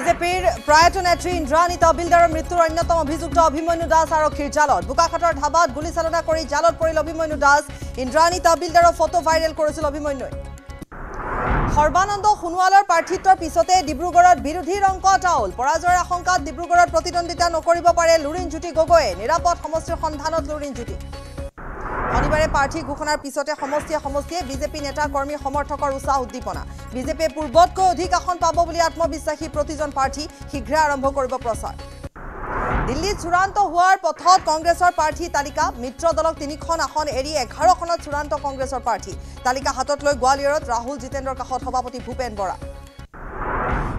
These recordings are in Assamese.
বিজেপিৰ প্ৰয়াত নেত্ৰী ইন্দ্ৰাণী তবিলদাৰৰ মৃত্যুৰ অন্যতম অভিযুক্ত অভিমন্যু দাস আৰক্ষীৰ জালত বোকাখাটৰ ধাবাত গুলীচালনা কৰি জালত পৰিল অভিমন্যু দাস ইন্দ্ৰাণী তবিলদাৰৰ ফটো ভাইৰেল কৰিছিল অভিমন্যুই সৰ্বানন্দ সোণোৱালৰ প্ৰাৰ্থিত্বৰ পিছতে ডিব্ৰুগড়ত বিৰোধীৰ অংক টাউল পৰাজয়ৰ আশংকাত ডিব্ৰুগড়ত প্ৰতিদ্বন্দ্বিতা নকৰিব পাৰে লুৰিণজ্যোতি গগৈয়ে নিৰাপদ সমষ্টিৰ সন্ধানত লুৰিণজ্যোতি শনিবাৰে প্ৰাৰ্থী ঘোষণাৰ পিছতে সমষ্টিয়ে সমষ্টিয়ে বিজেপি নেতা কৰ্মী সমৰ্থকৰ উৎসাহ উদ্দীপনা বিজেপিয়ে পূৰ্বতকৈ অধিক আসন পাব বুলি আত্মবিশ্বাসী প্ৰতিজন প্ৰাৰ্থী শীঘ্ৰে আৰম্ভ কৰিব প্ৰচাৰ দিল্লীত চূড়ান্ত হোৱাৰ পথত কংগ্ৰেছৰ প্ৰাৰ্থী তালিকা মিত্ৰ দলক তিনিখন আসন এৰি এঘাৰখনত চূড়ান্ত কংগ্ৰেছৰ প্ৰাৰ্থী তালিকা হাতত লৈ গোৱালিয়ৰত ৰাহুল জিতেন্দ্ৰৰ কাষত সভাপতি ভূপেন বৰা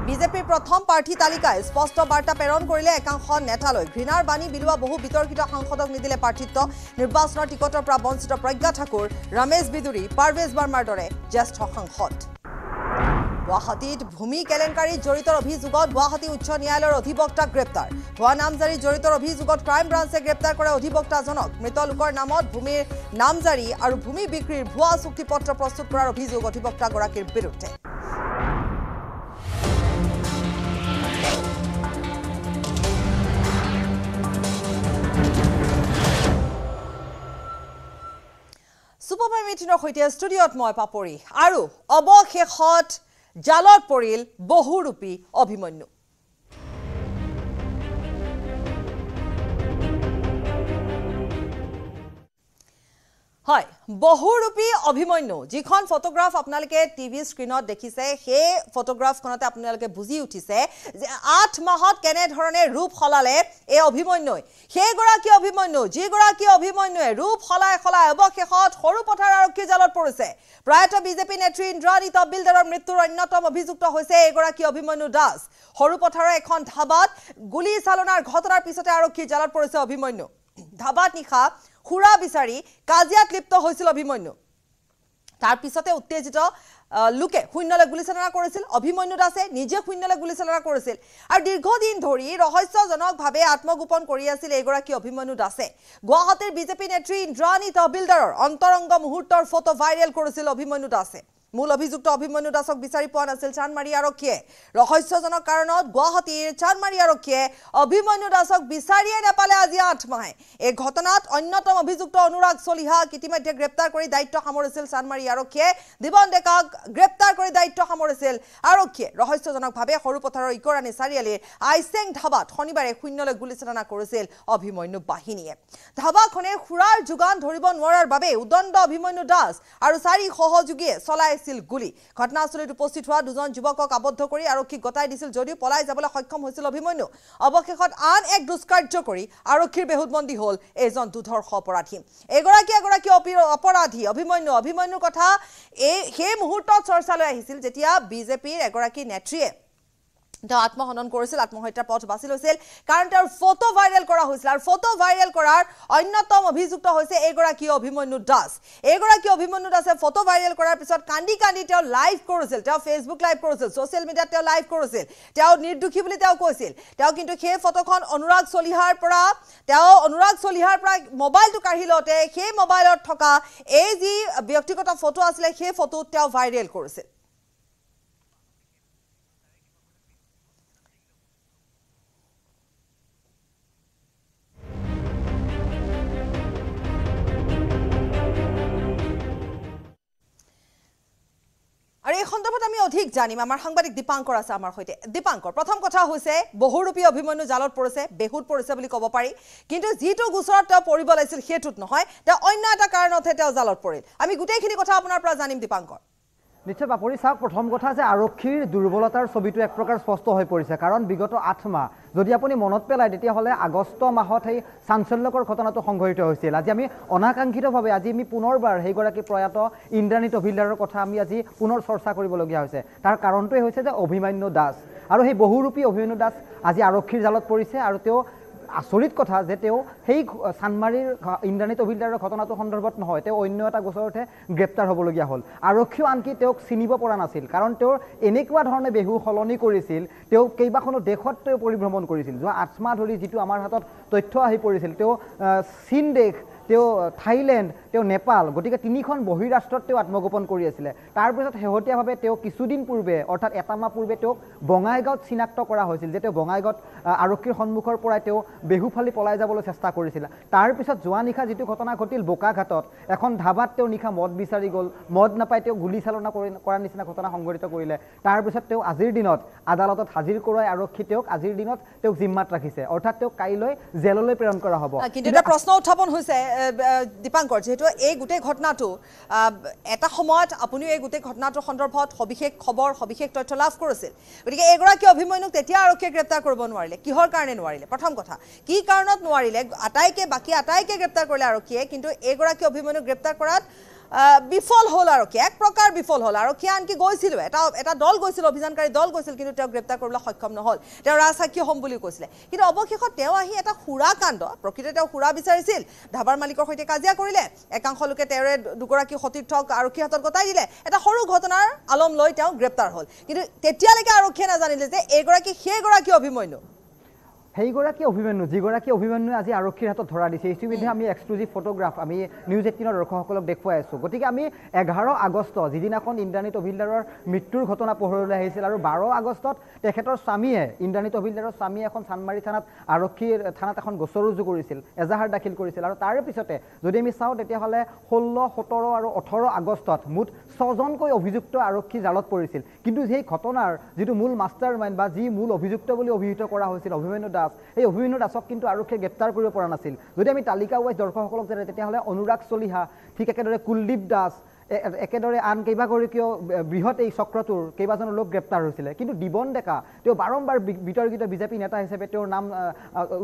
বিজেপিৰ প্ৰথম প্ৰাৰ্থী তালিকাই স্পষ্ট বাৰ্তা প্ৰেৰণ কৰিলে একাংশ নেতালৈ ঘৃণাৰ বাণী বিলোৱা বহু বিতৰ্কিত সাংসদক নিদিলে প্ৰাৰ্থিত্ব নিৰ্বাচনৰ টিকটৰ পৰা বঞ্চিত প্ৰজ্ঞা ঠাকুৰ ৰমেশ বিদুৰী পাৰ্বেশ বাৰ্মাৰ দৰে জ্যেষ্ঠ সাংসদ গুৱাহাটীত ভূমি কেলেংকাৰীত জড়িত অভিযোগত গুৱাহাটী উচ্চ ন্যায়ালয়ৰ অধিবক্তাক গ্ৰেপ্তাৰ হোৱা নামজাৰি জড়িত অভিযোগত ক্ৰাইম ব্ৰাঞ্চে গ্ৰেপ্তাৰ কৰে অধিবক্তাজনক মৃত লোকৰ নামত ভূমিৰ নামজাৰি আৰু ভূমি বিক্ৰীৰ ভুৱা চুক্তি পত্ৰ প্ৰস্তুত কৰাৰ অভিযোগ অধিবক্তাগৰাকীৰ বিৰুদ্ধে চুপাৰ মেটিনৰ সৈতে ষ্টুডিঅ'ত মই পাপৰি আৰু অৱশেষত জালত পৰিল বহুৰূপী অভিমন্যু হয় বহুৰূপী অভিমন্যু যিখন ফটোগ্ৰাফ আপোনালোকে টি ভি স্ক্ৰীণত দেখিছে সেই ফটোগ্ৰাফখনতে আপোনালোকে বুজি উঠিছে যে আঠ মাহত কেনেধৰণে ৰূপ সলালে এই অভিমন্যুই সেইগৰাকী অভিমন্যু যিগৰাকী অভিমন্যুৱে ৰূপ সলাই সলাই অৱশেষত সৰু পথাৰ আৰক্ষী জালত পৰিছে প্ৰয়াত বিজেপি নেত্ৰী ইন্দ্ৰানী তবিলদাৰৰ মৃত্যুৰ অন্যতম অভিযুক্ত হৈছে এইগৰাকী অভিমন্যু দাস সৰু পথাৰৰ এখন ধাবাত গুলীচালনাৰ ঘটনাৰ পিছতে আৰক্ষী জালত পৰিছে অভিমন্যু ধাবাত নিশা সুৰা বিচাৰি কাজিয়াত লিপ্ত হৈছিল অভিমন্যু তাৰপিছতে উত্তেজিত লোকে শূন্যলৈ গুলীচালনা কৰিছিল অভিমন্যু দাসে নিজে শূন্যলৈ গুলীচালনা কৰিছিল আৰু দীৰ্ঘদিন ধৰি ৰহস্যজনকভাৱে আত্মগোপন কৰি আছিল এইগৰাকী অভিমন্যু দাসে গুৱাহাটীৰ বিজেপি নেত্ৰী ইন্দ্ৰাণী তহবিলদাৰৰ অন্তৰংগ মুহূৰ্তৰ ফটো ভাইৰেল কৰিছিল অভিমন্যু দাসে মূল অভিযুক্ত অভিমন্যু দাসক বিচাৰি পোৱা নাছিল চানমাৰী আৰক্ষীয়ে ৰহস্যজনক কাৰণত গুৱাহাটীৰ চানমাৰী আৰক্ষীয়ে অভিমন্যু দাসক বিচাৰিয়েই নেপালে আজি আঠ মাহে এই ঘটনাত অন্যতম অভিযুক্ত অনুৰাগ চলিহাক ইতিমধ্যে গ্ৰেপ্তাৰ কৰি দায়িত্ব সামৰিছিল চানমাৰী আৰক্ষীয়ে দীপন ডেকাক গ্ৰেপ্তাৰ কৰি দায়িত্ব সামৰিছিল আৰক্ষীয়ে ৰহস্যজনকভাৱে সৰুপথাৰৰ ইকৰাণী চাৰিআলিৰ আইচেং ধাবাত শনিবাৰে শূন্যলৈ গুলীচালনা কৰিছিল অভিমন্যু বাহিনীয়ে ধাবাখনে সুৰাৰ যোগান ধৰিব নোৱাৰাৰ বাবে উদণ্ড অভিমন্যু দাস আৰু চাৰি সহযোগীয়ে চলাই চলাইছিল গুলি ঘটনাস্থলীত উপস্থিত হোৱা দুজন যুৱকক আবদ্ধ কৰি আৰক্ষীক গতাই দিছিল যদিও পলাই যাবলৈ সক্ষম হৈছিল অভিমন্যু অৱশেষত আন এক দুষ্কাৰ্য কৰি আৰক্ষীৰ বেহুদবন্দী হ'ল এইজন দুৰ্ধৰ্ষ অপৰাধী এগৰাকী এগৰাকী অপৰাধী অভিমন্যু অভিমন্যুৰ কথা এই সেই মুহূৰ্তত চৰ্চালৈ আহিছিল যেতিয়া বিজেপিৰ এগৰাকী নেত্ৰীয়ে তেওঁ আত্মহনন কৰিছিল আত্মহত্যাৰ পথ বাছি লৈছিল কাৰণ তেওঁৰ ফটো ভাইৰেল কৰা হৈছিল আৰু ফটো ভাইৰেল কৰাৰ অন্যতম অভিযুক্ত হৈছে এইগৰাকী অভিমন্যু দাস এইগৰাকী অভিমন্যু দাসে ফটো ভাইৰেল কৰাৰ পিছত কান্দি কান্দি তেওঁ লাইভ কৰিছিল তেওঁ ফেচবুক লাইভ কৰিছিল ছ'চিয়েল মিডিয়াত তেওঁ লাইভ কৰিছিল তেওঁ নিৰ্দোষী বুলি তেওঁ কৈছিল তেওঁ কিন্তু সেই ফটোখন অনুৰাগ চলিহাৰ পৰা তেওঁ অনুৰাগ চলিহাৰ পৰা মোবাইলটো কাঢ়ি লওঁতে সেই মোবাইলত থকা এই যি ব্যক্তিগত ফটো আছিলে সেই ফটো তেওঁ ভাইৰেল কৰিছিল এই সন্দৰ্ভত আমি অধিক জানিম আমাৰ সাংবাদিক দীপাংকৰ আছে আমাৰ সৈতে দীপাংকৰ প্ৰথম কথা হৈছে বহুৰূপী অভিমন্যু জালত পৰিছে বেহুত পৰিছে বুলি ক'ব পাৰি কিন্তু যিটো গোচৰত তেওঁ পৰিব লাগিছিল সেইটোত নহয় তেওঁ অন্য এটা কাৰণতহে তেওঁ জালত পৰিল আমি গোটেইখিনি কথা আপোনাৰ পৰা জানিম দীপাংকৰ নিশ্চয় বাপৰি চাওক প্ৰথম কথা যে আৰক্ষীৰ দুৰ্বলতাৰ ছবিটো এক প্ৰকাৰ স্পষ্ট হৈ পৰিছে কাৰণ বিগত আঠ মাহ যদি আপুনি মনত পেলায় তেতিয়াহ'লে আগষ্ট মাহত সেই চাঞ্চল্যকৰ ঘটনাটো সংঘটিত হৈছিল আজি আমি অনাকাংক্ষিতভাৱে আজি আমি পুনৰবাৰ সেইগৰাকী প্ৰয়াত ইন্দ্ৰাণী টভিলদাৰৰ কথা আমি আজি পুনৰ চৰ্চা কৰিবলগীয়া হৈছে তাৰ কাৰণটোৱে হৈছে যে অভিমান্য দাস আৰু সেই বহুৰূপী অভিমান্য দাস আজি আৰক্ষীৰ জালত পৰিছে আৰু তেওঁ আচৰিত কথা যে তেওঁ সেই চানমাৰীৰ ইন্দ্ৰাণী তহিলদাৰৰ ঘটনাটো সন্দৰ্ভত নহয় তেওঁ অন্য এটা গোচৰতহে গ্ৰেপ্তাৰ হ'বলগীয়া হ'ল আৰক্ষীও আনকি তেওঁক চিনিব পৰা নাছিল কাৰণ তেওঁৰ এনেকুৱা ধৰণে বিহু সলনি কৰিছিল তেওঁ কেইবাখনো দেশত তেওঁ পৰিভ্ৰমণ কৰিছিল যোৱা আঠমাহ ধৰি যিটো আমাৰ হাতত তথ্য আহি পৰিছিল তেওঁ চীন দেশ তেওঁ থাইলেণ্ড তেওঁ নেপাল গতিকে তিনিখন বহিৰাষ্ট্ৰত তেওঁ আত্মগোপন কৰি আছিলে তাৰপিছত শেহতীয়াভাৱে তেওঁ কিছুদিন পূৰ্বে অৰ্থাৎ এটা মাহ পূৰ্বে তেওঁক বঙাইগাঁৱত চিনাক্ত কৰা হৈছিল যে তেওঁ বঙাইগাঁৱত আৰক্ষীৰ সন্মুখৰ পৰাই তেওঁ বেহুফালি পলাই যাবলৈ চেষ্টা কৰিছিল তাৰপিছত যোৱা নিশা যিটো ঘটনা ঘটিল বোকাঘাটত এখন ধাবাত তেওঁ নিশা মদ বিচাৰি গ'ল মদ নাপাই তেওঁ গুলীচালনা কৰি কৰাৰ নিচিনা ঘটনা সংঘটিত কৰিলে তাৰপিছত তেওঁ আজিৰ দিনত আদালতত হাজিৰ কৰোৱাই আৰক্ষী তেওঁক আজিৰ দিনত তেওঁক জিম্মাত ৰাখিছে অৰ্থাৎ তেওঁক কাইলৈ জেললৈ প্ৰেৰণ কৰা হ'ব কিন্তু এটা প্ৰশ্ন উত্থাপন হৈছে দীপাংকৰ যিহেতু যিহেতু এই গোটেই ঘটনাটো এটা সময়ত আপুনিও এই গোটেই ঘটনাটোৰ সন্দৰ্ভত সবিশেষ খবৰ সবিশেষ তথ্য লাভ কৰিছিল গতিকে এগৰাকী অভিমন্যুক তেতিয়া আৰক্ষীয়ে গ্ৰেপ্তাৰ কৰিব নোৱাৰিলে কিহৰ কাৰণে নোৱাৰিলে প্ৰথম কথা কি কাৰণত নোৱাৰিলে আটাইকে বাকী আটাইকে গ্ৰেপ্তাৰ কৰিলে আৰক্ষীয়ে কিন্তু এগৰাকী অভিমন্যুক গ্ৰেপ্তাৰ কৰাত বিফল হ'ল আৰক্ষীয়ে এক প্ৰকাৰ বিফল হ'ল আৰক্ষীয়ে আনকি গৈছিলোঁ এটা এটা দল গৈছিল অভিযানকাৰী দল গৈছিল কিন্তু তেওঁক গ্ৰেপ্তাৰ কৰিবলৈ সক্ষম নহ'ল তেওঁ ৰাজসাক্ষী হ'ম বুলি কৈছিলে কিন্তু অৱশেষত তেওঁ আহি এটা সুৰাকাণ্ড প্ৰকৃততে তেওঁ সুৰা বিচাৰিছিল ধাবাৰ মালিকৰ সৈতে কাজিয়া কৰিলে একাংশ লোকে তেওঁৰে দুগৰাকী সতীৰ্থক আৰক্ষীৰ হাতত গতাই দিলে এটা সৰু ঘটনাৰ আলম লৈ তেওঁ গ্ৰেপ্তাৰ হ'ল কিন্তু তেতিয়ালৈকে আৰক্ষীয়ে নাজানিলে যে এইগৰাকী সেইগৰাকী অভিমন্যু সেইগৰাকী অভিমন্যু যিগৰাকী অভিমন্যুৱে আজি আৰক্ষীৰ হাতত ধৰা দিছে ইতিমধ্যে আমি এক্সক্লুজিভ ফটোগ্ৰাফ আমি নিউজ এইটিনৰ দৰ্শকসকলক দেখুৱাই আছোঁ গতিকে আমি এঘাৰ আগষ্ট যিদিনাখন ইন্দ্ৰাণী তহিলদাৰৰ মৃত্যুৰ ঘটনা পোহৰলৈ আহিছিল আৰু বাৰ আগষ্টত তেখেতৰ স্বামীয়ে ইন্দ্ৰাণী অভিলদাৰৰ স্বামীয়ে এখন চানমাৰী থানাত আৰক্ষীৰ থানাত এখন গোচৰ ৰুজু কৰিছিল এজাহাৰ দাখিল কৰিছিল আৰু তাৰে পিছতে যদি আমি চাওঁ তেতিয়াহ'লে ষোল্ল সোতৰ আৰু ওঠৰ আগষ্টত মুঠ ছজনকৈ অভিযুক্ত আৰক্ষী জালত পৰিছিল কিন্তু সেই ঘটনাৰ যিটো মূল মাষ্টাৰ মাইণ্ড বা যি মূল অভিযুক্ত বুলি অভিহিত কৰা হৈছিল অভিমন্যু দাস দাস এই অভিন্ন দাসক কিন্তু আৰক্ষীয়ে গ্ৰেপ্তাৰ কৰিব পৰা নাছিল যদি আমি তালিকা ৱাইজ দৰ্শকসকলক জানে তেতিয়াহ'লে অনুৰাগ চলিহা ঠিক একেদৰে কুলদীপ দাস একেদৰে আন কেইবাগৰাকীও বৃহৎ এই চক্ৰটোৰ কেইবাজনো লোক গ্ৰেপ্তাৰ হৈছিলে কিন্তু দিবন ডেকা তেওঁ বাৰম্বাৰ বিতৰ্কিত বিজেপি নেতা হিচাপে তেওঁৰ নাম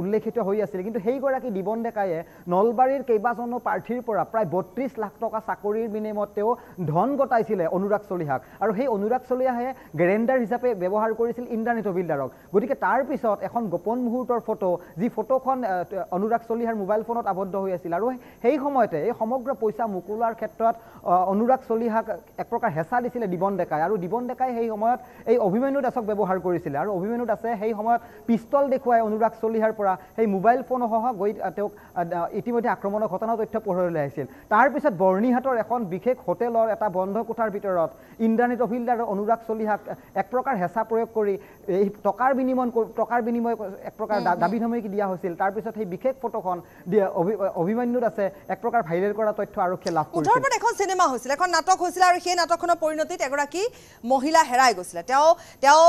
উল্লেখিত হৈ আছিল কিন্তু সেইগৰাকী দিবন ডেকায়ে নলবাৰীৰ কেইবাজনো প্ৰাৰ্থীৰ পৰা প্ৰায় বত্ৰিছ লাখ টকা চাকৰিৰ বিনিময়ত তেওঁ ধন গটাইছিলে অনুৰাগ চলিহাক আৰু সেই অনুৰাগ চলিহাহে গেৰেণ্ডাৰ হিচাপে ব্যৱহাৰ কৰিছিল ইণ্টাৰনেট অভিলদাৰক গতিকে তাৰপিছত এখন গোপন মুহূৰ্তৰ ফটো যি ফটোখন অনুৰাগ চলিহাৰ মোবাইল ফোনত আবদ্ধ হৈ আছিল আৰু সেই সময়তে এই সমগ্ৰ পইচা মোকোলোৱাৰ ক্ষেত্ৰত অনুৰাগ চলিহাক এক প্ৰকাৰ হেঁচা দিছিলে দিবন ডেকাই আৰু দিবন ডেকাই সেই সময়ত এই অভিমন্যু দাসক ব্যৱহাৰ কৰিছিলে আৰু অভিমন্যু দাসে সেই সময়ত পিষ্টল দেখুৱাই অনুৰাগ চলিহাৰ পৰা সেই মোবাইল ফোনসহ গৈ তেওঁক ইতিমধ্যে আক্ৰমণৰ ঘটনাৰ তথ্য পোহৰলৈ আহিছিল তাৰপিছত বৰ্ণিহাটৰ এখন বিশেষ হোটেলৰ এটা বন্ধ কোঠাৰ ভিতৰত ইণ্টাৰনেট অফিল্ডাৰ অনুৰাগ চলিহাক এক প্ৰকাৰ হেঁচা প্ৰয়োগ কৰি এই টকাৰ বিনিময় টকাৰ বিনিময় এক প্ৰকাৰ দাবী ধমকি দিয়া হৈছিল তাৰপিছত সেই বিশেষ ফটোখন অভিমন্যু দাসে এক প্ৰকাৰ ভাইৰেল কৰা তথ্য আৰক্ষীয়ে লাভ কৰিছিল এখন চিনেমা হৈছিল হৈছিল এখন নাটক হৈছিলে আৰু সেই নাটকখনৰ পৰিণতিত এগৰাকী মহিলা হেৰাই গৈছিলে তেওঁ তেওঁ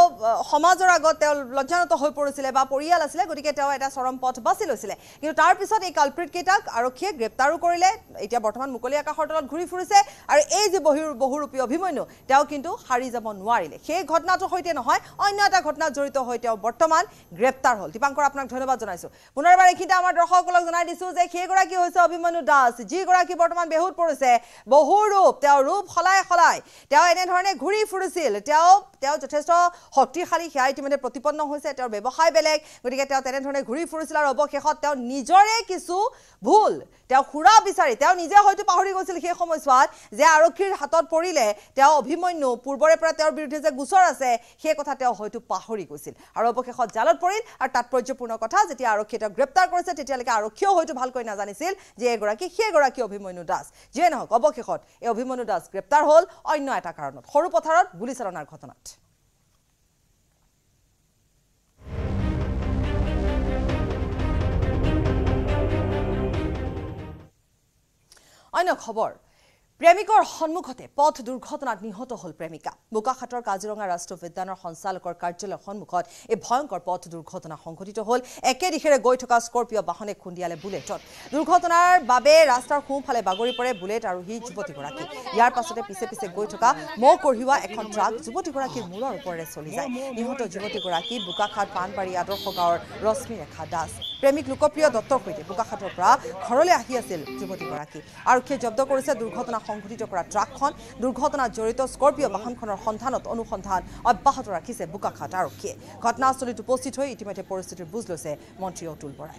সমাজৰ আগত তেওঁ লজ্জানত হৈ পৰিছিলে বা পৰিয়াল আছিলে গতিকে তেওঁ এটা চৰম পথ বাছি লৈছিলে কিন্তু তাৰপিছত এই কালপ্ৰীতকেইটাক আৰক্ষীয়ে গ্ৰেপ্তাৰো কৰিলে এতিয়া বৰ্তমান মুকলি আকাশৰ তলত ঘূৰি ফুৰিছে আৰু এই যে বহি বহুৰূপী অভিমন্যু তেওঁ কিন্তু সাৰি যাব নোৱাৰিলে সেই ঘটনাটোৰ সৈতে নহয় অন্য এটা ঘটনাত জড়িত হৈ তেওঁ বৰ্তমান গ্ৰেপ্তাৰ হ'ল দীপাংকৰ আপোনাক ধন্যবাদ জনাইছোঁ পুনৰবাৰ এইখিনিতে আমাৰ দৰ্শকসকলক জনাই দিছোঁ যে সেইগৰাকী হৈছে অভিমন্যু দাস যিগৰাকী বৰ্তমান বেহুত পৰিছে বহুৰ ৰূপ তেওঁৰ ৰূপ সলাই সলাই তেওঁ এনেধৰণে ঘূৰি ফুৰিছিল তেওঁ তেওঁ যথেষ্ট শক্তিশালী সেয়া ইতিমধ্যে প্ৰতিপন্ন হৈছে তেওঁৰ ব্যৱসায় বেলেগ গতিকে তেওঁ তেনেধৰণে ঘূৰি ফুৰিছিল আৰু অৱশেষত তেওঁ নিজৰে কিছু ভুল তেওঁ সুৰা বিচাৰি তেওঁ নিজে হয়তো পাহৰি গৈছিল সেই সময়ছোৱাত যে আৰক্ষীৰ হাতত পৰিলে তেওঁ অভিমন্যু পূৰ্বৰে পৰা তেওঁৰ বিৰুদ্ধে যে গোচৰ আছে সেই কথা তেওঁ হয়তো পাহৰি গৈছিল আৰু অৱশেষত জালত পৰিল আৰু তাৎপৰ্যপূৰ্ণ কথা যেতিয়া আৰক্ষীয়ে তেওঁক গ্ৰেপ্তাৰ কৰিছে তেতিয়ালৈকে আৰক্ষীয়েও হয়তো ভালকৈ নাজানিছিল যে এগৰাকী সেইগৰাকী অভিমন্যু দাস যিয়ে নহওক অৱশেষত এই এই অভিমন্যু দাস গ্ৰেপ্তাৰ হ'ল অন্য এটা কাৰণত সৰুপথাৰত গুলীচালনাৰ ঘটনাত অন্য খবৰ প্ৰেমিকৰ সন্মুখতে পথ দুৰ্ঘটনাত নিহত হ'ল প্ৰেমিকা বোকাখাটৰ কাজিৰঙা ৰাষ্ট্ৰীয় উদ্যানৰ সঞ্চালকৰ কাৰ্যালয়ৰ সন্মুখত এই ভয়ংকৰ পথ দুৰ্ঘটনা সংঘটিত হ'ল একেদিশেৰে গৈ থকা স্কৰ্পিঅ' বাহনে খুন্দিয়ালে বুলেটত দুৰ্ঘটনাৰ বাবে ৰাস্তাৰ সোঁফালে বাগৰি পৰে বুলেট আৰু সি যুৱতীগৰাকী ইয়াৰ পাছতে পিছে পিছে গৈ থকা মৌ কঢ়িওৱা এখন ট্ৰাক যুৱতীগৰাকীৰ মূৰৰ ওপৰেৰে চলি যায় নিহত যুৱতীগৰাকী বোকাখাট পাণবাৰী আদৰ্শ গাঁৱৰ ৰশ্মিৰেখা দাস প্ৰেমিক লোকপ্ৰিয় দত্তৰ সৈতে বোকাখাটৰ পৰা ঘৰলৈ আহি আছিল যুৱতীগৰাকী আৰক্ষীয়ে জব্দ কৰিছে দুৰ্ঘটনা সংঘটিত কৰা ট্ৰাকখন দুৰ্ঘটনাত জড়িত স্কৰ্পিঅ' বাহনখনৰ সন্ধানত অনুসন্ধান অব্যাহত ৰাখিছে বোকাখাত আৰক্ষীয়ে ঘটনাস্থলীত উপস্থিত হৈ ইতিমধ্যে পৰিস্থিতিৰ বুজ লৈছে মন্ত্ৰী অতুল বৰাই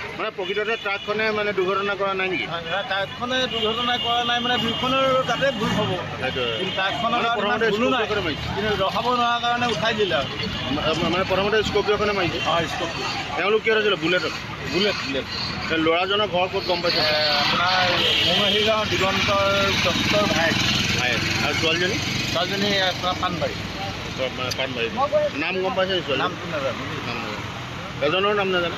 মানে প্ৰকৃততে ট্ৰাকখনে মানে দুৰ্ঘটনা কৰা নাই নেকি ট্ৰাকখনে দুৰ্ঘটনা কৰা নাই মানে দুইখনৰ তাতে ভুল হ'ব ৰখাব নোৱাৰা কাৰণে উঠাই দিলে আৰু মানে প্ৰথমতে স্কৰপিঅ'খনে মাৰিছে তেওঁলোক কিয় হৈছিলে বুলেটত বুলেট বুলেট ল'ৰাজনৰ ঘৰ ক'ত গম পাইছে আপোনাৰ মহী গাঁৱৰ দিগন্তৰ যথেষ্টৰ আৰু ছোৱালীজনী ছোৱালীজনী আপোনাৰ পাণবাৰী পাণবাৰী নাম গম পাইছে নাম নাম নাজানো এজনৰ নাম নাজানো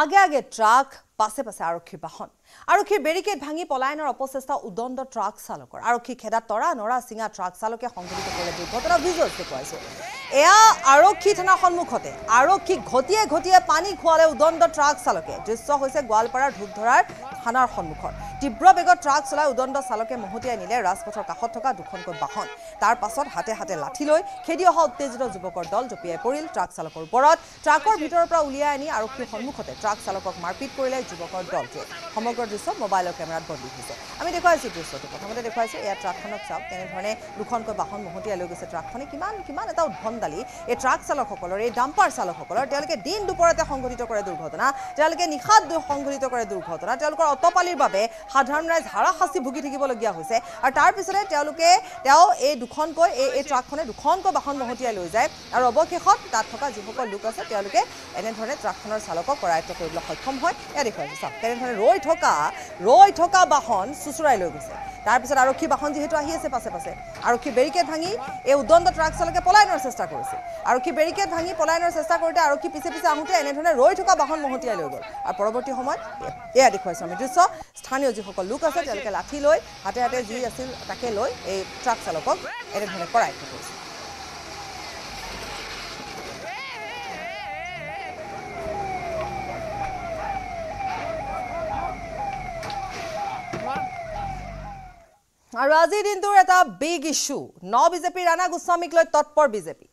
আগে আগে ট্রাক পাছে পাছে আৰক্ষীৰ বাহন আৰক্ষীৰ বেৰিকেড ভাঙি পলায়নৰ অপচেষ্টা উদণ্ড ট্ৰাক চালকৰ আৰক্ষী খেদা তৰা নৰা চিঙা ট্ৰাক চালকে সংঘটিত কৰে দুৰ্ঘটনা বিজয় কোৱাইছে এয়া আৰক্ষী থানাৰ সন্মুখতে আৰক্ষীক ঘটিয়াই ঘটিয়াই পানী খুৱালে উদণ্ড ট্ৰাক চালকে দৃশ্য হৈছে গোৱালপাৰাৰ ধূপ ধৰাৰ থানাৰ সন্মুখত তীব্ৰ বেগত ট্ৰাক চলাই উদণ্ড চালকে মহতিয়াই নিলে ৰাজপথৰ কাষত থকা দুখনকৈ বাহন তাৰ পাছত হাতে হাতে লাঠি লৈ খেদি অহা উত্তেজিত যুৱকৰ দল জঁপিয়াই পৰিল ট্ৰাক চালকৰ ওপৰত ট্ৰাকৰ ভিতৰৰ পৰা উলিয়াই আনি আৰক্ষীৰ সন্মুখতে ট্ৰাক চালকক মাৰপিট কৰিলে যুৱকৰ দলটোৱে সমগ্ৰ দৃশ্য মোবাইলৰ কেমেৰাত বন্দী হৈছে আমি দেখুৱাইছোঁ দৃশ্যটো প্ৰথমতে দেখুৱাইছোঁ এয়া ট্ৰাকখনক চাওক কেনেধৰণে দুখনকৈ বাহন মহতিয়াই লৈ গৈছে ট্ৰাকখনে কিমান কিমান এটা উদ্ভণ্ডালি এই ট্ৰাক চালকসকলৰ এই ডাম্পাৰ চালকসকলৰ তেওঁলোকে দিন দুপৰতে সংঘটিত কৰে দুৰ্ঘটনা তেওঁলোকে নিশাত সংঘটিত কৰে দুৰ্ঘটনা তেওঁলোকৰ অটপালিৰ বাবে সাধাৰণ ৰাইজ হাৰাশাস্তি ভুগি থাকিবলগীয়া হৈছে আৰু তাৰপিছতে তেওঁলোকে তেওঁ এই দুখনকৈ এই এই ট্ৰাকখনে দুখনকৈ বাহন মহতিয়াই লৈ যায় আৰু অৱশেষত তাত থকা যিসকল লোক আছে তেওঁলোকে এনেধৰণে ট্ৰাকখনৰ চালকক কৰায়ত্ব কৰিবলৈ সক্ষম হয় এয়া দেখুৱাইছে হয় চাওক তেনেধৰণে ৰৈ থকা ৰৈ থকা বাহন চোঁচৰাই লৈ গৈছে তাৰপিছত আৰক্ষী বাহন যিহেতু আহি আছে পাছে পাছে আৰক্ষী বেৰিকেড ভাঙি এই উদণ্ড ট্ৰাক চালকে পলায়নৰ চেষ্টা কৰিছে আৰক্ষী বেৰিকেড ভাঙি পলায়নৰ চেষ্টা কৰোঁতে আৰক্ষী পিছে পিছে আহোঁতে এনেধৰণে ৰৈ থকা বাহন মহতিয়াই লৈ গ'ল আৰু পৰৱৰ্তী সময়ত এয়া দেখুৱাইছে আমি দৃশ্য স্থানীয় যিসকল লোক আছে তেওঁলোকে লাঠি লৈ হাতে হাতে যি আছিল তাকে লৈ এই ট্ৰাক চালকক এনেধৰণে কৰাই থৈছে আৰু আজিৰ দিনটোৰ এটা বিগ ইছ্যু ন বিজেপিৰ ৰাণা গোস্বামীক লৈ তৎপৰ বিজেপি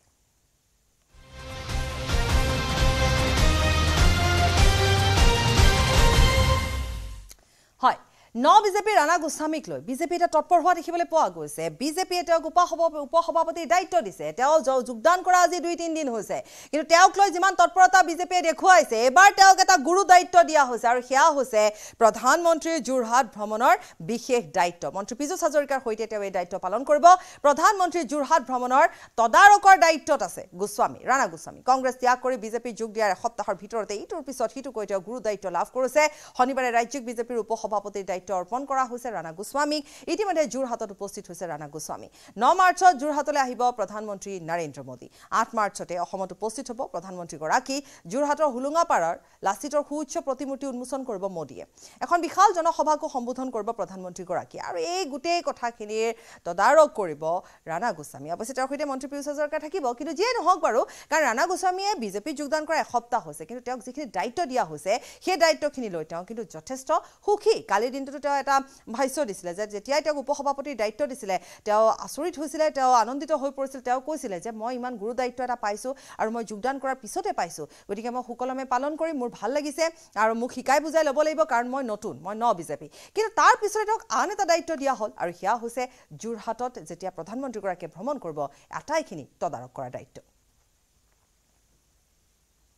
ন বিজেপিৰ ৰাণা গোস্বামীক লৈ বিজেপি এটা তৎপৰ হোৱা দেখিবলৈ পোৱা গৈছে বিজেপিয়ে তেওঁক উপসভাপতিৰ দায়িত্ব দিছে তেওঁ যোগদান কৰা আজি দুই তিনিদিন হৈছে কিন্তু তেওঁক লৈ যিমান তৎপৰতা বিজেপিয়ে দেখুৱাইছে এবাৰ তেওঁক এটা গুৰু দায়িত্ব দিয়া হৈছে আৰু সেয়া হৈছে প্ৰধানমন্ত্ৰীৰ যোৰহাট ভ্ৰমণৰ বিশেষ দায়িত্ব মন্ত্ৰী পীযুষ হাজৰিকাৰ সৈতে তেওঁ এই দায়িত্ব পালন কৰিব প্ৰধানমন্ত্ৰীৰ যোৰহাট ভ্ৰমণৰ তদাৰকৰ দায়িত্বত আছে গোস্বামী ৰাণা গোস্বামী কংগ্ৰেছ ত্যাগ কৰি বিজেপি যোগ দিয়াৰ এসপ্তাহৰ ভিতৰতে ইটোৰ পিছত সিটোকৈ তেওঁ গুৰু দায়িত্ব লাভ কৰিছে শনিবাৰে ৰাজ্যিক বিজেপিৰ উপসভাপতিৰ দায়িত্ব দায়িত্ব অৰ্পণ কৰা হৈছে ৰাণা গোস্বামীক ইতিমধ্যে যোৰহাটত উপস্থিত হৈছে ৰাণা গোস্বামী ন মাৰ্চত যোৰহাটলৈ আহিব প্ৰধানমন্ত্ৰী নৰেন্দ্ৰ মোদী আঠ মাৰ্চতে অসমত উপস্থিত হ'ব প্ৰধানমন্ত্ৰীগৰাকী যোৰহাটৰ হুলুঙাপাৰৰ লাচিতৰ সু উচ্চ প্ৰতিমূৰ্তি উন্মোচন কৰিব মোদীয়ে এখন বিশাল জনসভাকো সম্বোধন কৰিব প্ৰধানমন্ত্ৰীগৰাকীয়ে আৰু এই গোটেই কথাখিনিৰ তদাৰক কৰিব ৰাণা গোস্বামী অৱশ্যে তেওঁৰ সৈতে মন্ত্ৰী পীয়ুষ হাজৰিকা থাকিব কিন্তু যিয়ে নহওক বাৰু কাৰণ ৰাণা গোস্বামীয়ে বিজেপিত যোগদান কৰা এসপ্তাহ হৈছে কিন্তু তেওঁক যিখিনি দায়িত্ব দিয়া হৈছে সেই দায়িত্বখিনি লৈ তেওঁ কিন্তু যথেষ্ট সুখী কালিৰ দিনটোত কিন্তু তেওঁ এটা ভাষ্য দিছিলে যে যেতিয়াই তেওঁক উপসভাপতিৰ দায়িত্ব দিছিলে তেওঁ আচৰিত হৈছিলে তেওঁ আনন্দিত হৈ পৰিছিল তেওঁ কৈছিলে যে মই ইমান গুৰু দায়িত্ব এটা পাইছোঁ আৰু মই যোগদান কৰাৰ পিছতে পাইছোঁ গতিকে মই সুকলমে পালন কৰি মোৰ ভাল লাগিছে আৰু মোক শিকাই বুজাই ল'ব লাগিব কাৰণ মই নতুন মই ন বিজেপি কিন্তু তাৰ পিছতে তেওঁক আন এটা দায়িত্ব দিয়া হ'ল আৰু সেয়া হৈছে যোৰহাটত যেতিয়া প্ৰধানমন্ত্ৰীগৰাকীয়ে ভ্ৰমণ কৰিব আটাইখিনি তদাৰক কৰাৰ দায়িত্ব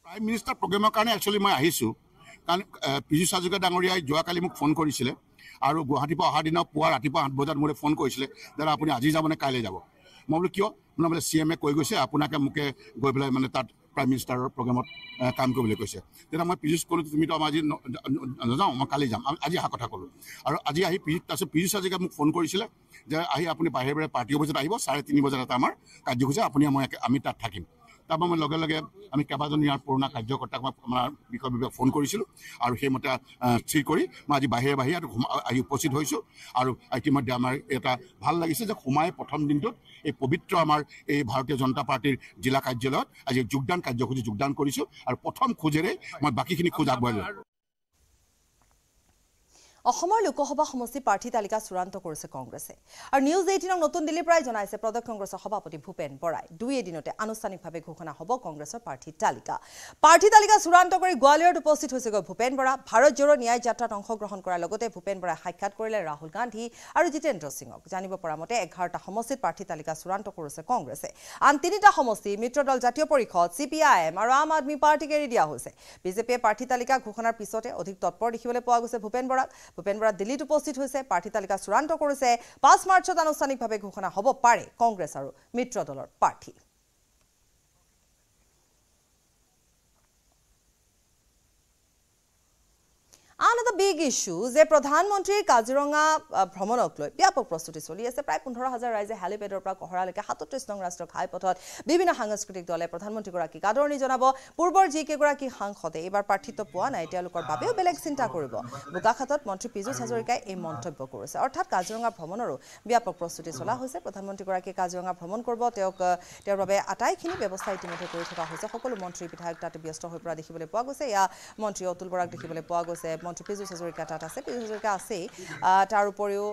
প্ৰাইম মিনিষ্টাৰ প্ৰগ্ৰেমৰ কাৰণে একচুৱেলি মই আহিছোঁ কাৰণ পীযুষ হাজৰিকা ডাঙৰীয়াই যোৱাকালি মোক ফোন কৰিছিলে আৰু গুৱাহাটীৰ পৰা অহা দিনা পুৱা ৰাতিপুৱা আঠ বজাত মোলৈ ফোন কৰিছিলে দাদা আপুনি আজি যাবনে কাইলৈ যাব মই বোলো কিয় মানে বোলে চি এমে কৈ গৈছে আপোনাকে মোকে গৈ পেলাই মানে তাত প্ৰাইম মিনিষ্টাৰৰ প্ৰগ্ৰেমত কাম কৰিবলৈ কৈছে তেতিয়া মই পীযুষ ক'লোঁ তুমিতো আমাৰ আজি নাযাওঁ মই কালি যাম আজি অহা কথা ক'লোঁ আৰু আজি আহি পীযুষ তাৰপিছত পীযুষ হাজৰিকাই মোক ফোন কৰিছিলে যে আহি আপুনি বাহিৰে বাহিৰে পাৰ্টি অফিচত আহিব চাৰে তিনি বজাত এটা আমাৰ কাৰ্যসূচী আপুনি মই আমি তাত থাকিম তাৰপৰা মই লগে লগে আমি কেইবাজনো ইয়াৰ পুৰণা কাৰ্যকৰ্তাক মই আমাৰ বিষয়বিভাগে ফোন কৰিছিলোঁ আৰু সেইমতে স্থিৰ কৰি মই আজি বাহিৰে বাহিৰে আৰু আহি উপস্থিত হৈছোঁ আৰু ইতিমধ্যে আমাৰ এটা ভাল লাগিছে যে সোমাই প্ৰথম দিনটোত এই পবিত্ৰ আমাৰ এই ভাৰতীয় জনতা পাৰ্টীৰ জিলা কাৰ্যালয়ত আজি যোগদান কাৰ্যসূচী যোগদান কৰিছোঁ আৰু প্ৰথম খোজেৰে মই বাকীখিনি খোজ আগবঢ়াই লওঁ অসমৰ লোকসভা সমষ্টিৰ প্ৰাৰ্থী তালিকা চূড়ান্ত কৰিছে কংগ্ৰেছে আৰু নিউজ এইটিনক নতুন দিল্লীৰ পৰাই জনাইছে প্ৰদেশ কংগ্ৰেছৰ সভাপতি ভূপেন বৰাই দুই এদিনতে আনুষ্ঠানিকভাৱে ঘোষণা হ'ব কংগ্ৰেছৰ প্ৰাৰ্থী তালিকা প্ৰাৰ্থী তালিকা চূড়ান্ত কৰি গোৱালিয়ৰত উপস্থিত হৈছেগৈ ভূপেন বৰা ভাৰত জোৰো ন্যায় যাত্ৰাত অংশগ্ৰহণ কৰাৰ লগতে ভূপেন বৰাই সাক্ষাৎ কৰিলে ৰাহুল গান্ধী আৰু জিতেন্দ্ৰ সিঙক জানিব পৰা মতে এঘাৰটা সমষ্টিত প্ৰাৰ্থী তালিকা চূড়ান্ত কৰিছে কংগ্ৰেছে আন তিনিটা সমষ্টি মিত্ৰ দল জাতীয় পৰিষদ চি পি আই এম আৰু আম আদমী পাৰ্টীক এৰি দিয়া হৈছে বিজেপিয়ে প্ৰাৰ্থী তালিকা ঘোষণাৰ পিছতে অধিক তৎপৰ দেখিবলৈ পোৱা গৈছে ভূপেন বৰাক ভূপেন বৰা দিল্লীত উপস্থিত হৈছে প্ৰাৰ্থী তালিকা চূড়ান্ত কৰিছে পাঁচ মাৰ্চত আনুষ্ঠানিকভাৱে ঘোষণা হ'ব পাৰে কংগ্ৰেছ আৰু মিত্ৰ দলৰ প্ৰাৰ্থী আন এটা বিগ ইছ্যু যে প্ৰধানমন্ত্ৰীৰ কাজিৰঙা ভ্ৰমণক লৈ ব্যাপক প্ৰস্তুতি চলি আছে প্ৰায় পোন্ধৰ হাজাৰ ৰাইজে হেলিপেডৰ পৰা কহৰালৈকে সাতত্ৰিছ নং ৰাষ্ট্ৰীয় ঘাইপথত বিভিন্ন সাংস্কৃতিক দলে প্ৰধানমন্ত্ৰীগৰাকীক আদৰণি জনাব পূৰ্বৰ যিকেইগৰাকী সাংসদে এইবাৰ প্ৰাৰ্থিত্ব পোৱা নাই তেওঁলোকৰ বাবেও বেলেগ চিন্তা কৰিব বোকাখাটত মন্ত্ৰী পীযুষ হাজৰিকাই এই মন্তব্য কৰিছে অৰ্থাৎ কাজিৰঙা ভ্ৰমণৰো ব্যাপক প্ৰস্তুতি চলা হৈছে প্ৰধানমন্ত্ৰীগৰাকী কাজিৰঙা ভ্ৰমণ কৰিব তেওঁক তেওঁৰ বাবে আটাইখিনি ব্যৱস্থা ইতিমধ্যে কৰি থকা হৈছে সকলো মন্ত্ৰী বিধায়ক তাত ব্যস্ত হৈ পৰা দেখিবলৈ পোৱা গৈছে এয়া মন্ত্ৰী অতুল বৰাক দেখিবলৈ পোৱা গৈছে মন্ত্রী পীযুষ হাজরিকা তাত আছে পীযুষ হাজরিকা আছে তার উপরেও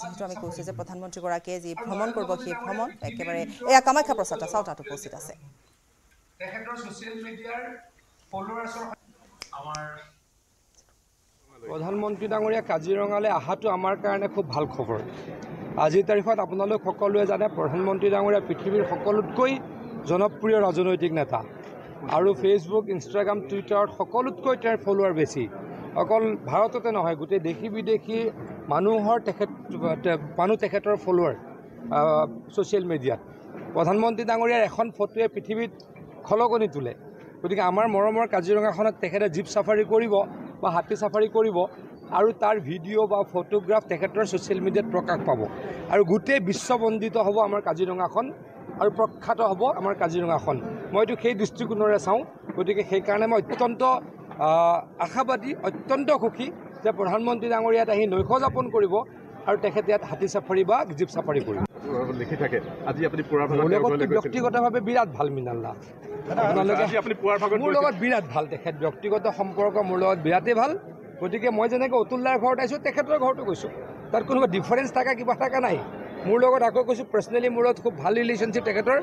যেহেতু আমি কৈছো যে প্রধানমন্ত্রীগাকে যে ভ্রমণ করব সেই ভ্রমণ একেবারে এয়া কামাখ্যা প্রসাদ আছে তাত উপস্থিত আছে প্রধানমন্ত্রী ডাঙরিয়া কাজিরঙালে আহাতো আমার কারণে খুব ভাল খবর আজির তারিখত আপনার সকলে জানে প্রধানমন্ত্রী ডাঙরিয়া পৃথিবীর সকলতক জনপ্রিয় রাজনৈতিক নেতা আর ফেসবুক ইনস্টাগ্রাম টুইটার সকলতক ফলোয়ার বেশি অকল ভাৰততে নহয় গোটেই দেশী বিদেশী মানুহৰ তেখেত মানুহ তেখেতৰ ফলোৱাৰ ছ'চিয়েল মিডিয়াত প্ৰধানমন্ত্ৰী ডাঙৰীয়াৰ এখন ফটোৱে পৃথিৱীত খলকনি তোলে গতিকে আমাৰ মৰমৰ কাজিৰঙাখনত তেখেতে জীপ চাফাৰী কৰিব বা হাতী চাফাৰী কৰিব আৰু তাৰ ভিডিঅ' বা ফটোগ্ৰাফ তেখেতৰ ছ'চিয়েল মিডিয়াত প্ৰকাশ পাব আৰু গোটেই বিশ্ববন্দিত হ'ব আমাৰ কাজিৰঙাখন আৰু প্ৰখ্যাত হ'ব আমাৰ কাজিৰঙাখন মইতো সেই দৃষ্টিকোণৰে চাওঁ গতিকে সেইকাৰণে মই অত্যন্ত আশাবাদী অত্যন্ত সুখী যে প্ৰধানমন্ত্ৰী ডাঙৰীয়াত আহি নৈশ যাপন কৰিব আৰু তেখেত ইয়াত হাতী চাফাৰী বা জীপ চাফাৰী কৰিব ব্যক্তিগতভাৱে বিৰাট ভাল মিনাল্লা মোৰ লগত বিৰাট ভাল তেখেত ব্যক্তিগত সম্পৰ্ক মোৰ লগত বিৰাটেই ভাল গতিকে মই যেনেকৈ অতুল দাৰ ঘৰত আহিছোঁ তেখেতৰ ঘৰতো গৈছোঁ তাত কোনোবা ডিফাৰেঞ্চ থকা কিবা থকা নাই মোৰ লগত আকৌ কৈছোঁ পাৰ্চনেলি মোৰ লগত খুব ভাল ৰিলেশ্যনশ্বিপ তেখেতৰ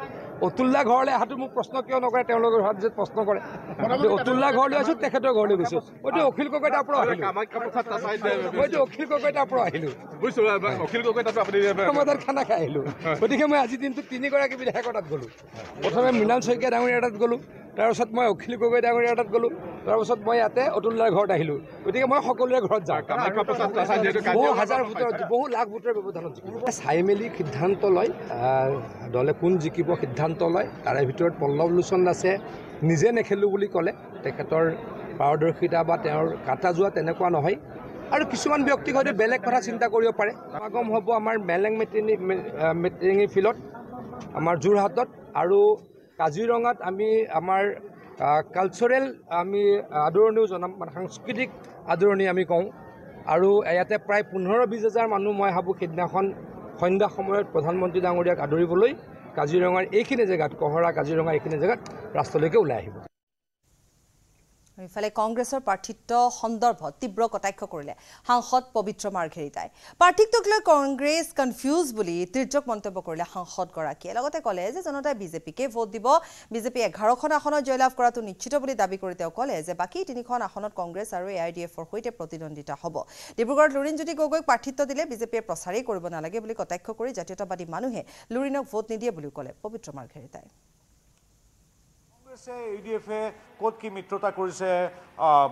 অতুল্লা ঘৰলৈ অহাটো মোক প্ৰশ্ন কিয় নকৰে তেওঁলোকৰ হোৱাৰ পিছত প্ৰশ্ন কৰে মই অতুল্লা ঘৰলৈ আছোঁ তেখেতৰ ঘৰলৈ গৈছোঁ মইতো অখিল গগৈ তাৰ পৰা আহিলোঁ মইতো অখিল গগৈ তাৰ পৰা আহিলোঁ সমাজত খানা খাই আহিলোঁ গতিকে মই আজি দিনটোত তিনিগৰাকী বিধায়কৰ তাত গ'লোঁ প্ৰথমে মৃণাল শইকীয়া ডাঙৰীয়াৰ তাত গ'লোঁ তাৰপিছত মই অখিল গগৈ ডাঙৰীয়াৰ তাত গ'লোঁ তাৰপিছত মই ইয়াতে অতুল দাৰ ঘৰত আহিলোঁ গতিকে মই সকলোৰে ঘৰত যাওঁ বহু হাজাৰ ভোটৰ বহু লাখ ভোটৰ ব্যৱধানত জিকিব চাই মেলি সিদ্ধান্ত লয় দলে কোন জিকিব সিদ্ধান্ত লয় তাৰে ভিতৰত পল্লৱ লোচন আছে নিজে নেখেলোঁ বুলি ক'লে তেখেতৰ পাৰদৰ্শিতা বা তেওঁৰ কাটা যোৱা তেনেকুৱা নহয় আৰু কিছুমান ব্যক্তি হয়তো বেলেগ কথা চিন্তা কৰিব পাৰে সমাগম হ'ব আমাৰ মেলেং মেটেঙি মেটেঙি ফিল্ডত আমাৰ যোৰহাটত আৰু কাজিৰঙাত আমি আমাৰ কালচাৰেল আমি আদৰণিও জনাম মানে সাংস্কৃতিক আদৰণি আমি কওঁ আৰু ইয়াতে প্ৰায় পোন্ধৰ বিছ হাজাৰ মানুহ মই ভাবোঁ সেইদিনাখন সন্ধ্যা সময়ত প্ৰধানমন্ত্ৰী ডাঙৰীয়াক আদৰিবলৈ কাজিৰঙাৰ এইখিনি জেগাত কহৰা কাজিৰঙা এইখিনি জেগাত ৰাষ্ট্ৰলৈকে ওলাই আহিব ইফালে কংগ্ৰেছৰ প্ৰাৰ্থিত্ব সন্দৰ্ভত তীব্ৰ কটাক্ষ কৰিলে সাংসদ পবিত্ৰ মাৰ্ঘেৰিতাই প্ৰাৰ্থিত্বক লৈ কংগ্ৰেছ কনফিউজ বুলি তীৰ্যক মন্তব্য কৰিলে সাংসদগৰাকীয়ে লগতে ক'লে যে জনতাই বিজেপিকে ভোট দিব বিজেপি এঘাৰখন আসনত জয়লাভ কৰাটো নিশ্চিত বুলি দাবী কৰি তেওঁ ক'লে যে বাকী তিনিখন আসনত কংগ্ৰেছ আৰু এ আই ডি এফৰ সৈতে প্ৰতিদ্বন্দ্বিতা হ'ব ডিব্ৰুগড়ত লুৰিণজ্যোতি গগৈক প্ৰাৰ্থিত্ব দিলে বিজেপিয়ে প্ৰচাৰেই কৰিব নালাগে বুলি কটাক্ষ কৰি জাতীয়তাবাদী মানুহে লুৰিণক ভোট নিদিয়ে বুলিও ক'লে পবিত্ৰ মাৰ্ঘেৰিতাই কৰিছে ইউ ডি এফে ক'ত কি মিত্ৰতা কৰিছে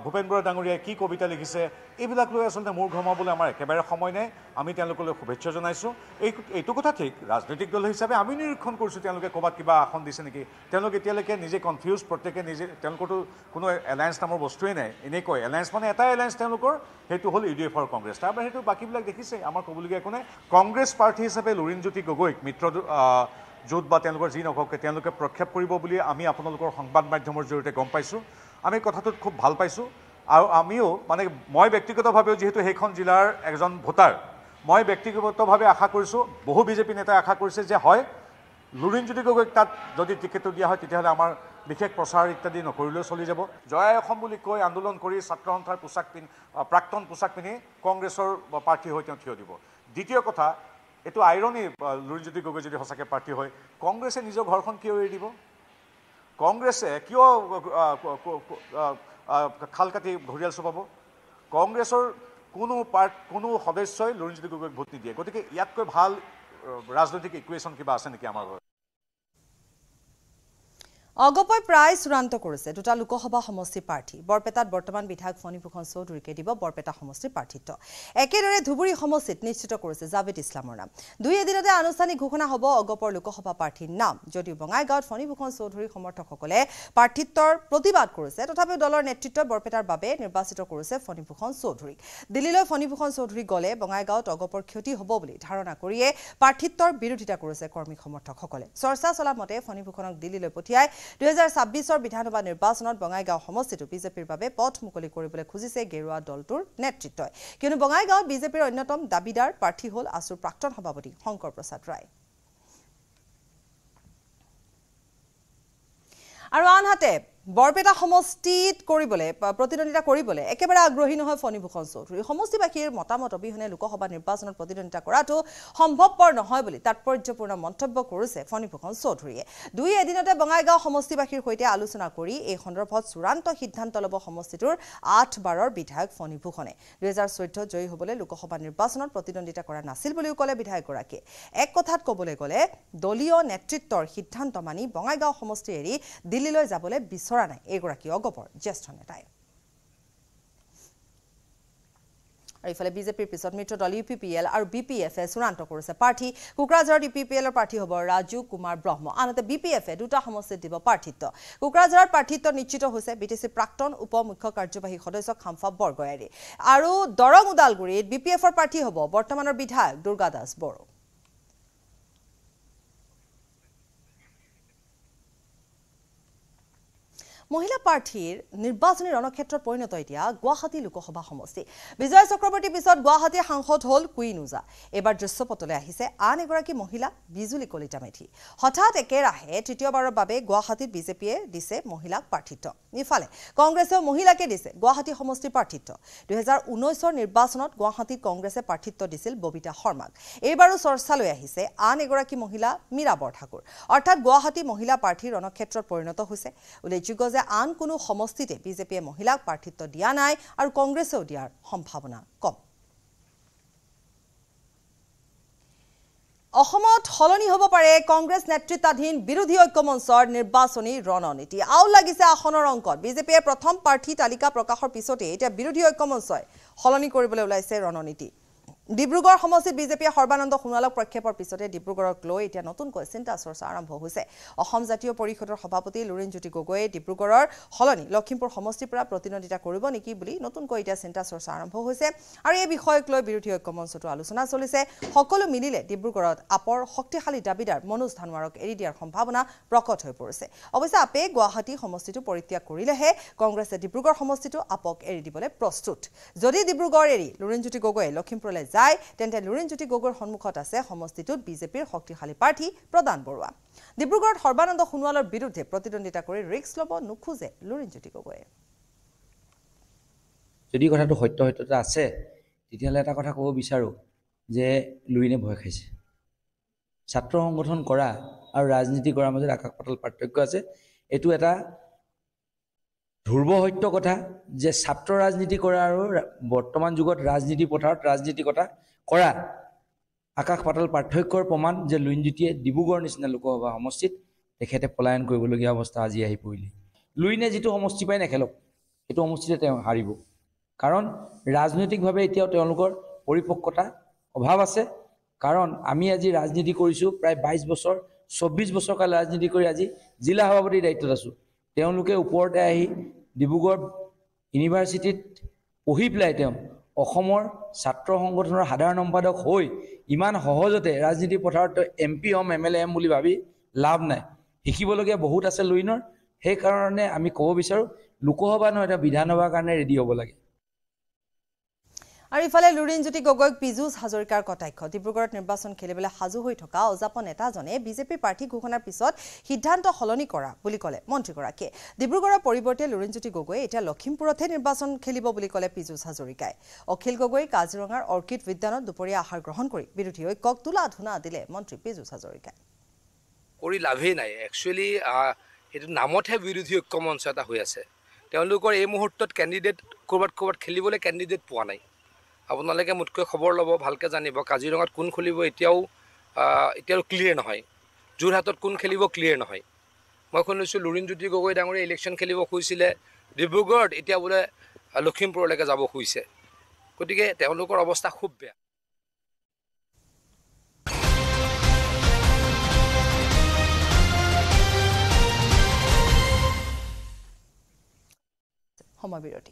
ভূপেন বৰা ডাঙৰীয়াই কি কবিতা লিখিছে এইবিলাক লৈ আচলতে মূৰ ঘমাবলৈ আমাৰ একেবাৰে সময় নাই আমি তেওঁলোকলৈ শুভেচ্ছা জনাইছোঁ এই এইটো কথা ঠিক ৰাজনৈতিক দল হিচাপে আমি নিৰীক্ষণ কৰিছোঁ তেওঁলোকে ক'ৰবাত কিবা আসন দিছে নেকি তেওঁলোক এতিয়ালৈকে নিজে কনফিউজ প্ৰত্যেকে নিজে তেওঁলোকৰতো কোনো এলায়েঞ্চ নামৰ বস্তুৱেই নাই এনেকৈ এলায়েঞ্চ মানে এটাই এলায়েঞ্চ তেওঁলোকৰ সেইটো হ'ল ইউ ডি এফ আৰু কংগ্ৰেছ তাৰ বাহিৰে সেইটো বাকীবিলাক দেখিছেই আমাৰ ক'বলগীয়া একো নাই কংগ্ৰেছ প্ৰাৰ্থী হিচাপে লুৰিণজ্যোতি গগৈক মিত্ৰ য'ত বা তেওঁলোকৰ যি নহওক তেওঁলোকে প্ৰক্ষেপ কৰিব বুলি আমি আপোনালোকৰ সংবাদ মাধ্যমৰ জৰিয়তে গম পাইছোঁ আমি কথাটোত খুব ভাল পাইছোঁ আৰু আমিও মানে মই ব্যক্তিগতভাৱেও যিহেতু সেইখন জিলাৰ এজন ভোটাৰ মই ব্যক্তিগতভাৱে আশা কৰিছোঁ বহু বিজেপি নেতাই আশা কৰিছে যে হয় লুৰিণজ্যোতি গগৈক তাত যদি টিকেটটো দিয়া হয় তেতিয়াহ'লে আমাৰ বিশেষ প্ৰচাৰ ইত্যাদি নকৰিলেও চলি যাব জয় অসম বুলি কৈ আন্দোলন কৰি ছাত্ৰ সন্থাৰ পোছাক পিন্ধি প্ৰাক্তন পোছাক পিন্ধি কংগ্ৰেছৰ প্ৰাৰ্থী হৈ তেওঁ থিয় দিব দ্বিতীয় কথা এইটো আইৰণি লুৰিণজ্যোতি গগৈ যদি সঁচাকৈ প্ৰাৰ্থী হয় কংগ্ৰেছে নিজৰ ঘৰখন কিয় এৰি দিব কংগ্ৰেছে কিয় খাল কাটি ঘৰিয়াল চপাব কংগ্ৰেছৰ কোনো পাৰ্ট কোনো সদস্যই লুৰিণজ্যোতি গগৈক ভোট নিদিয়ে গতিকে ইয়াতকৈ ভাল ৰাজনৈতিক ইকুৱেশ্যন কিবা আছে নেকি আমাৰ ঘৰত অগপয় প্ৰায় চূড়ান্ত কৰিছে দুটা লোকসভা সমষ্টিৰ প্ৰাৰ্থী বৰপেটাত বৰ্তমান বিধায়ক ফণীভূষণ চৌধুৰীকে দিব বৰপেটা সমষ্টিৰ প্ৰাৰ্থিত্ব একেদৰে ধুবুৰী সমষ্টিত নিশ্চিত কৰিছে জাবেদ ইছলামৰ নাম দুই এদিনতে আনুষ্ঠানিক ঘোষণা হ'ব অগপৰ লোকসভা প্ৰাৰ্থীৰ নাম যদিও বঙাইগাঁৱত ফণীভূষণ চৌধুৰীৰ সমৰ্থকসকলে প্ৰাৰ্থিত্বৰ প্ৰতিবাদ কৰিছে তথাপিও দলৰ নেতৃত্ব বৰপেটাৰ বাবে নিৰ্বাচিত কৰিছে ফণীভূষণ চৌধুৰীক দিল্লীলৈ ফণীভূষণ চৌধুৰী গ'লে বঙাইগাঁৱত অগপৰ ক্ষতি হ'ব বুলি ধাৰণা কৰিয়ে প্ৰাৰ্থিত্বৰ বিৰোধিতা কৰিছে কৰ্মী সমৰ্থকসকলে চৰ্চা চলা মতে ফণীভূষণক দিল্লীলৈ পঠিয়াই দুহেজাৰ ছাব্বিছৰ বিধানসভা নিৰ্বাচনত বঙাইগাঁও সমষ্টিটো বিজেপিৰ বাবে পথ মুকলি কৰিবলৈ খুজিছে গেৰুৱা দলটোৰ নেতৃত্বই কিয়নো বঙাইগাঁৱত বিজেপিৰ অন্যতম দাবীদাৰ প্ৰাৰ্থী হ'ল আছুৰ প্ৰাক্তন সভাপতি শংকৰ প্ৰসাদ ৰায় আৰু আনহাতে বৰপেটা সমষ্টিত কৰিবলৈ প্ৰতিদ্বন্দ্বিতা কৰিবলৈ একেবাৰে আগ্ৰহী নহয় ফণীভূষণ চৌধুৰী সমষ্টিবাসীৰ মতামত অবিহনে লোকসভা নিৰ্বাচনত প্ৰতিদ্বন্দ্বিতা কৰাটো সম্ভৱপৰ নহয় বুলি তাৎপৰ্যপূৰ্ণ মন্তব্য কৰিছে ফণীভূষণ চৌধুৰীয়ে দুই এদিনতে বঙাইগাঁও সমষ্টিবাসীৰ সৈতে আলোচনা কৰি এই সন্দৰ্ভত চূড়ান্ত সিদ্ধান্ত ল'ব সমষ্টিটোৰ আঠ বাৰৰ বিধায়ক ফণীভূষণে ভূষণে দুহেজাৰ চৈধ্য জয়ী হ'বলৈ লোকসভা নিৰ্বাচনত প্ৰতিদ্বন্দ্বিতা কৰা নাছিল বুলিও ক'লে বিধায়কগৰাকীয়ে এক কথাত ক'বলৈ গ'লে দলীয় নেতৃত্বৰ সিদ্ধান্ত মানি বঙাইগাঁও সমষ্টি এৰি দিল্লীলৈ যাবলৈ বিচাৰে চৰা নাই এইগৰাকী অগপৰ জ্যেষ্ঠ নেতাই আৰু ইফালে বিজেপিৰ পিছত মিত্ৰদল ইউ পি পি এল আৰু বি পি এফে চূড়ান্ত কৰিছে প্ৰাৰ্থী কোকৰাঝাৰত ইউ পি পি এলৰ প্ৰাৰ্থী হ'ব ৰাজু কুমাৰ ব্ৰহ্ম আনহাতে বি পি এফে দুটা সমষ্টিত দিব প্ৰাৰ্থিত্ব কোকৰাঝাৰত প্ৰাৰ্থিত্ব নিশ্চিত হৈছে বি টি চিৰ প্ৰাক্তন উপ মুখ্য কাৰ্যবাহী সদস্য খাম্ফা বৰগয়াৰী আৰু দৰং ওদালগুৰিত বি পি এফৰ প্ৰাৰ্থী হ'ব বৰ্তমানৰ বিধায়ক দুৰ্গা দাস বড়ো মহিলা প্ৰাৰ্থীৰ নিৰ্বাচনী ৰণক্ষেত্ৰত পৰিণত এতিয়া গুৱাহাটী লোকসভা সমষ্টি বিজয় চক্ৰৱৰ্তীৰ পিছত গুৱাহাটীৰ সাংসদ হ'ল কুইন ওজা এইবাৰ দৃশ্যপটলৈ আহিছে আন এগৰাকী মহিলা বিজুলী কলিতা মেধি হঠাৎ একেৰাহে তৃতীয়বাৰৰ বাবে গুৱাহাটীত বিজেপিয়ে দিছে মহিলাক প্ৰাৰ্থিত্ব ইফালে কংগ্ৰেছেও মহিলাকে দিছে গুৱাহাটী সমষ্টিৰ প্ৰাৰ্থিত্ব দুহেজাৰ ঊনৈছৰ নিৰ্বাচনত গুৱাহাটীত কংগ্ৰেছে প্ৰাৰ্থিত্ব দিছিল ববিতা শৰ্মাক এইবাৰো চৰ্চালৈ আহিছে আন এগৰাকী মহিলা মীৰা বৰঠাকুৰ অৰ্থাৎ গুৱাহাটী মহিলা প্ৰাৰ্থীৰ ৰণক্ষেত্ৰত পৰিণত হৈছে উল্লেখযোগ্য যে আন কোনো সমষ্টিতে বিজেপিয়ে মহিলাক প্ৰাৰ্থিত্ব দিয়া নাই আৰু কংগ্ৰেছেও দিয়াৰ সম্ভাৱনা কম অসমত সলনি হ'ব পাৰে কংগ্ৰেছ নেতৃত্বাধীন বিৰোধী ঐক্য মঞ্চৰ নিৰ্বাচনী ৰণনীতি আও লাগিছে আসনৰ অংকত বিজেপিয়ে প্ৰথম প্ৰাৰ্থী তালিকা প্ৰকাশৰ পিছতেই এতিয়া বিৰোধী ঐক্য মঞ্চই সলনি কৰিবলৈ ওলাইছে ৰণনীতি ডিব্ৰুগড় সমষ্টিত বিজেপিয়ে সৰ্বানন্দ সোণোৱালক প্ৰক্ষেপৰ পিছতে ডিব্ৰুগড়ক লৈ এতিয়া নতুনকৈ চিন্তা চৰ্চা আৰম্ভ হৈছে অসম জাতীয় পৰিষদৰ সভাপতি লুৰিণজ্যোতি গগৈয়ে ডিব্ৰুগড়ৰ সলনি লখিমপুৰ সমষ্টিৰ পৰা প্ৰতিদ্বন্দ্বিতা কৰিব নেকি বুলি নতুনকৈ এতিয়া চিন্তা চৰ্চা আৰম্ভ হৈছে আৰু এই বিষয়ক লৈ বিৰোধী ঐক্য মঞ্চতো আলোচনা চলিছে সকলো মিলিলে ডিব্ৰুগড়ত আপৰ শক্তিশালী দাবীদাৰ মনোজ ধানোৱাৰক এৰি দিয়াৰ সম্ভাৱনা প্ৰকট হৈ পৰিছে অৱশ্যে আপে গুৱাহাটী সমষ্টিটো পৰিত্যাগ কৰিলেহে কংগ্ৰেছে ডিব্ৰুগড় সমষ্টিটো আপক এৰি দিবলৈ প্ৰস্তুত যদি ডিব্ৰুগড় এৰি লুৰিণজ্যোতি গগৈয়ে লখিমপুৰলৈ যায় তেন্তে লুৰিণজ্যোতি গগৈৰ সন্মুখত আছে সমষ্টিটোত বিজেপিৰ শক্তিশালী প্ৰাৰ্থী প্ৰদান বৰুৱা ডিব্ৰুগড়ত সৰ্বানন্দ সোণোৱালৰ বিৰুদ্ধে প্ৰতিদ্বন্দ্বিতা কৰি ৰিস্ক ল'ব নোখোজে লুৰিণজ্যোতি গগৈয়ে যদি কথাটো সত্য সত্যতা আছে তেতিয়াহ'লে এটা কথা ক'ব বিচাৰো যে লুৰিনে ভয় খাইছে ছাত্ৰ সংগঠন কৰা আৰু ৰাজনীতি কৰাৰ মাজত আকাশ পাতল পাৰ্থক্য আছে এইটো এটা ধ্ৰুৱ সত্য কথা যে ছাত্ৰ ৰাজনীতি কৰা আৰু বৰ্তমান যুগত ৰাজনীতি পথাৰত ৰাজনীতি কথা কৰা আকাশ পাতাল পাৰ্থক্যৰ প্ৰমাণ যে লুইনজ্যোতিয়ে ডিব্ৰুগড় নিচিনা লোকসভা সমষ্টিত তেখেতে পলায়ন কৰিবলগীয়া অৱস্থা আজি আহি পৰিলে লুইনে যিটো সমষ্টি পায় নেখেলক সেইটো সমষ্টিতে তেওঁ হাৰিব কাৰণ ৰাজনৈতিকভাৱে এতিয়াও তেওঁলোকৰ পৰিপক্কতা অভাৱ আছে কাৰণ আমি আজি ৰাজনীতি কৰিছোঁ প্ৰায় বাইছ বছৰ চৌব্বিছ বছৰ কাল ৰাজনীতি কৰি আজি জিলা সভাপতিৰ দায়িত্বত আছোঁ তেওঁলোকে ওপৰতে আহি ডিব্ৰুগড় ইউনিভাৰ্চিটিত পঢ়ি পেলাই তেওঁ অসমৰ ছাত্ৰ সংগঠনৰ সাধাৰণ সম্পাদক হৈ ইমান সহজতে ৰাজনীতি পথাৰত এম পি হ'ম এম এল এ হ'ম বুলি ভাবি লাভ নাই শিকিবলগীয়া বহুত আছে লুইনৰ সেইকাৰণে আমি ক'ব বিচাৰোঁ লোকসভা নহয় এতিয়া বিধানসভাৰ কাৰণে ৰেডি হ'ব লাগে আৰু ইফালে লুৰিণজ্যোতি গগৈক পিজুজ হাজৰিকাৰ কটাক্ষ ডিব্ৰুগড়ত নিৰ্বাচন খেলিবলৈ সাজু হৈ থকা অজাপ নেতাজনে বিজেপিৰ প্ৰাৰ্থী ঘোষণাৰ পিছত সিদ্ধান্ত সলনি কৰা বুলি ক'লে মন্ত্ৰীগৰাকীয়ে ডিব্ৰুগড়ৰ পৰিৱৰ্তে লুৰিণজ্যোতি গগৈয়ে এতিয়া লখিমপুৰতহে নিৰ্বাচন খেলিব বুলি ক'লে পিজুজ হাজৰিকাই অখিল গগৈ কাজিৰঙাৰ অৰ্কিড উদ্যানত দুপৰীয়া আহাৰ গ্ৰহণ কৰি বিৰোধী ঐক্যক তোলা ধুনা দিলে মন্ত্ৰী পিজুজ হাজৰিকাই কৰি লাভেই নাই একচুৱেলি সেইটো নামতহে বিৰোধী ঐক্য মঞ্চ এটা হৈ আছে তেওঁলোকৰ এই মুহূৰ্তত কেণ্ডিডেট ক'ৰবাত ক'ৰবাত খেলিবলৈ কেণ্ডিডেট পোৱা আপোনালোকে মোতকৈ খবৰ ল'ব ভালকৈ জানিব কাজিৰঙাত কোন খুলিব এতিয়াও এতিয়াও ক্লিয়াৰ নহয় যোৰহাটত কোন খেলিব ক্লিয়াৰ নহয় মই শুনিছোঁ লুৰিণজ্যোতি গগৈ ডাঙৰে ইলেকশ্যন খেলিব খুজিছিলে ডিব্ৰুগড়ত এতিয়া বোলে লখিমপুৰলৈকে যাব খুজিছে গতিকে তেওঁলোকৰ অৱস্থা খুব বেয়া সময় বিৰতি